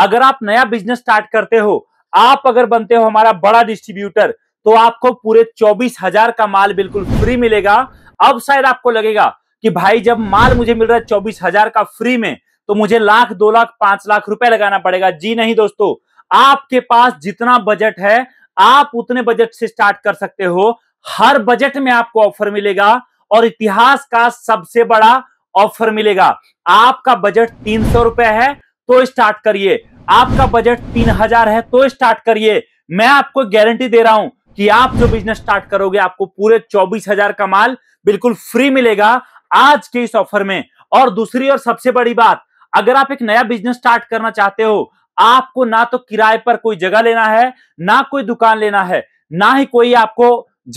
अगर आप नया बिजनेस स्टार्ट करते हो आप अगर बनते हो हमारा बड़ा डिस्ट्रीब्यूटर तो आपको पूरे चौबीस हजार का माल बिल्कुल फ्री मिलेगा अब शायद आपको लगेगा कि भाई जब माल मुझे मिल रहा है चौबीस हजार का फ्री में तो मुझे लाख दो लाख पांच लाख रुपए लगाना पड़ेगा जी नहीं दोस्तों आपके पास जितना बजट है आप उतने बजट से स्टार्ट कर सकते हो हर बजट में आपको ऑफर मिलेगा और इतिहास का सबसे बड़ा ऑफर मिलेगा आपका बजट तीन सौ रुपए है तो स्टार्ट करिए आपका बजट तीन हजार है तो स्टार्ट करिए मैं आपको गारंटी दे रहा हूं कि आप जो बिजनेस स्टार्ट करोगे आपको पूरे चौबीस हजार का माल बिल्कुल फ्री मिलेगा आज के इस ऑफर में और दूसरी और सबसे बड़ी बात अगर आप एक नया बिजनेस स्टार्ट करना चाहते हो आपको ना तो किराए पर कोई जगह लेना है ना कोई दुकान लेना है ना ही कोई आपको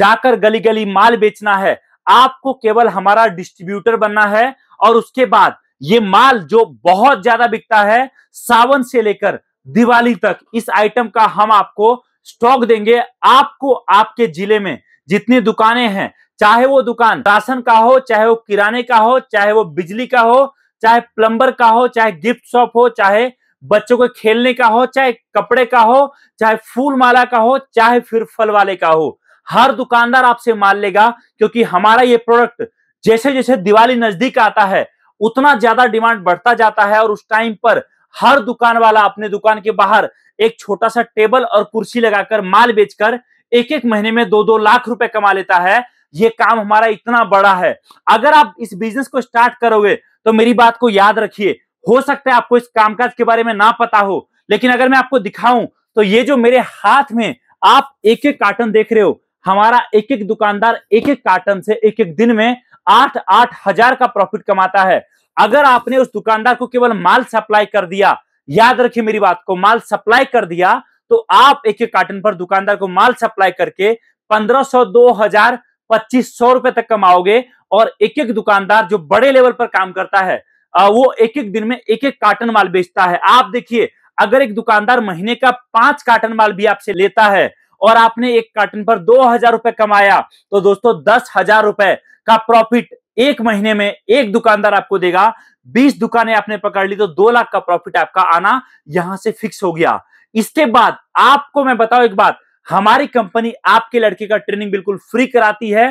जाकर गली गली माल बेचना है आपको केवल हमारा डिस्ट्रीब्यूटर बनना है और उसके बाद ये माल जो बहुत ज्यादा बिकता है सावन से लेकर दिवाली तक इस आइटम का हम आपको स्टॉक देंगे आपको आपके जिले में जितनी दुकानें हैं चाहे वो दुकान राशन का हो चाहे वो किराने का हो चाहे वो बिजली का हो चाहे प्लम्बर का हो चाहे गिफ्ट शॉप हो चाहे बच्चों के खेलने का हो चाहे कपड़े का हो चाहे फूल माला का हो चाहे फिर फल वाले का हो हर दुकानदार आपसे माल लेगा क्योंकि हमारा ये प्रोडक्ट जैसे जैसे दिवाली नजदीक आता है उतना ज्यादा डिमांड बढ़ता जाता है और उस टाइम पर हर दुकान वाला अपने दुकान के बाहर एक छोटा सा टेबल और कुर्सी लगाकर माल बेचकर एक एक महीने में दो दो लाख रुपए कमा लेता है ये काम हमारा इतना बड़ा है अगर आप इस बिजनेस को स्टार्ट करोगे तो मेरी बात को याद रखिए हो सकता है आपको इस कामकाज के बारे में ना पता हो लेकिन अगर मैं आपको दिखाऊं तो ये जो मेरे हाथ में आप एक एक कार्टन देख रहे हो हमारा एक एक दुकानदार एक एक कार्टन से एक एक दिन में आठ आठ हजार का प्रॉफिट कमाता है अगर आपने उस दुकानदार को केवल माल सप्लाई कर दिया याद रखिए मेरी बात को माल सप्लाई कर दिया तो आप एक एक कार्टन पर दुकानदार को माल सप्लाई करके पंद्रह सौ दो हजार पच्चीस सौ रुपए तक कमाओगे और एक एक दुकानदार जो बड़े लेवल पर काम करता है वो एक एक दिन में एक एक कार्टन माल बेचता है आप देखिए अगर एक दुकानदार महीने का पांच कार्टन माल भी आपसे लेता है और आपने एक कार्टन पर दो हजार रुपए कमाया तो दोस्तों दस हजार रुपए का प्रॉफिट एक महीने में एक दुकानदार आपको देगा बीस दुकानें आपने पकड़ ली तो दो लाख का प्रॉफिट आपका आना यहां से फिक्स हो गया इसके बाद आपको मैं बताऊं एक बात हमारी कंपनी आपके लड़के का ट्रेनिंग बिल्कुल फ्री कराती है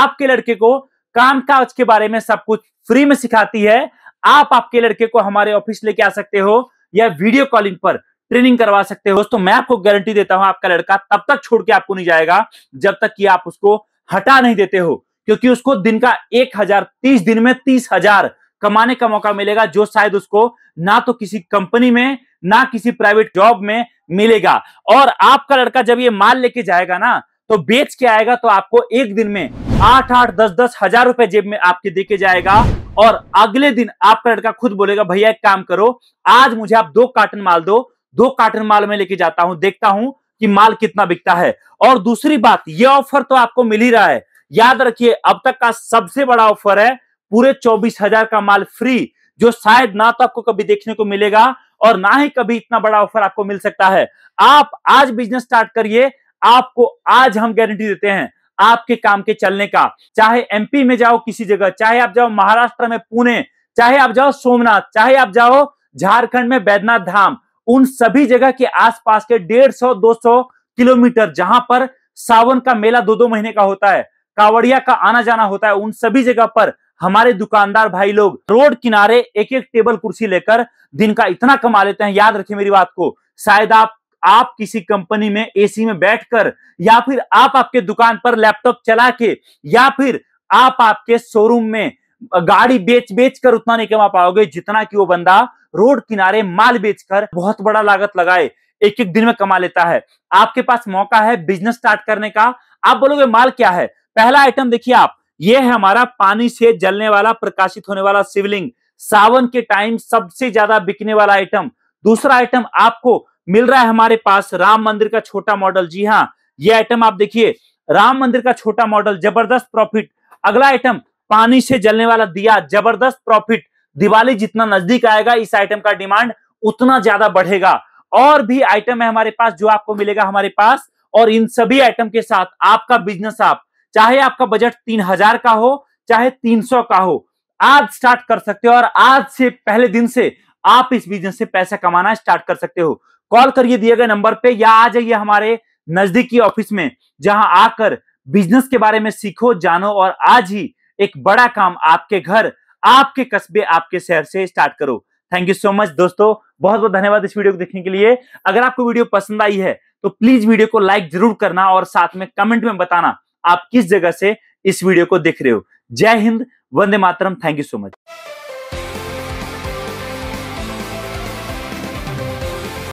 आपके लड़के को काम काज के बारे में सब कुछ फ्री में सिखाती है आप आपके लड़के को हमारे ऑफिस लेके आ सकते हो या वीडियो कॉलिंग पर ट्रेनिंग करवा सकते हो दोस्तों मैं आपको गारंटी देता हूं आपका लड़का तब तक छोड़ के आपको नहीं जाएगा जब तक कि आप उसको हटा नहीं देते हो क्योंकि उसको दिन का एक हजार तीस दिन में तीस हजार कमाने का मौका मिलेगा जो शायद उसको ना तो किसी कंपनी में ना किसी प्राइवेट जॉब में मिलेगा और आपका लड़का जब ये माल लेके जाएगा ना तो बेच के आएगा तो आपको एक दिन में आठ आठ दस दस हजार रुपए जेब में आपके देके जाएगा और अगले दिन आपका लड़का खुद बोलेगा भैया एक काम करो आज मुझे आप दो कार्टन माल दो दो कार्टन माल में लेके जाता हूं देखता हूं कि माल कितना बिकता है और दूसरी बात यह ऑफर तो आपको मिल ही रहा है याद रखिए अब तक का सबसे बड़ा ऑफर है पूरे चौबीस हजार का माल फ्री जो शायद ना तो आपको कभी देखने को मिलेगा और ना ही कभी इतना बड़ा ऑफर आपको मिल सकता है आप आज बिजनेस स्टार्ट करिए आपको आज हम गारंटी देते हैं आपके काम के चलने का चाहे एमपी में जाओ किसी जगह चाहे आप जाओ महाराष्ट्र में पुणे चाहे आप जाओ सोमनाथ चाहे आप जाओ झारखंड में बैद्यनाथ धाम उन सभी जगह के आसपास के डेढ़ सौ दो सौ किलोमीटर जहां पर सावन का मेला दो दो महीने का होता है कावड़िया का आना जाना होता है उन सभी जगह पर हमारे दुकानदार भाई लोग रोड किनारे एक एक टेबल कुर्सी लेकर दिन का इतना कमा लेते हैं याद रखिए मेरी बात को शायद आप आप किसी कंपनी में एसी में बैठकर या फिर आप आपके दुकान पर लैपटॉप चला के या फिर आप आपके शोरूम में गाड़ी बेच बेच कर उतना नहीं कमा पाओगे जितना कि वो बंदा रोड किनारे माल बेचकर बहुत बड़ा लागत लगाए एक एक दिन में कमा लेता है आपके पास मौका है बिजनेस स्टार्ट करने का आप बोलोगे माल क्या है पहला आइटम देखिए आप ये है हमारा पानी से जलने वाला प्रकाशित होने वाला शिवलिंग सावन के टाइम सबसे ज्यादा बिकने वाला आइटम दूसरा आइटम आपको मिल रहा है हमारे पास राम मंदिर का छोटा मॉडल जी हाँ ये आइटम आप देखिए राम मंदिर का छोटा मॉडल जबरदस्त प्रॉफिट अगला आइटम पानी से जलने वाला दिया जबरदस्त प्रॉफिट दिवाली जितना नजदीक आएगा इस आइटम का डिमांड उतना ज्यादा बढ़ेगा और भी आइटम है हमारे पास जो आपको मिलेगा हमारे पास और इन सभी आइटम के साथ आपका बिजनेस आप चाहे आपका बजट तीन हजार का हो चाहे तीन सौ का हो आज स्टार्ट कर सकते हो और आज से पहले दिन से आप इस बिजनेस से पैसा कमाना स्टार्ट कर सकते हो कॉल करिए दिए गए नंबर पे या आ जाइए हमारे नजदीकी ऑफिस में जहां आकर बिजनेस के बारे में सीखो जानो और आज ही एक बड़ा काम आपके घर आपके कस्बे आपके शहर से स्टार्ट करो थैंक यू सो मच दोस्तों बहुत बहुत धन्यवाद इस वीडियो को देखने के लिए अगर आपको वीडियो पसंद आई है तो प्लीज वीडियो को लाइक जरूर करना और साथ में कमेंट में बताना आप किस जगह से इस वीडियो को देख रहे हो जय हिंद वंदे मातरम थैंक यू सो मच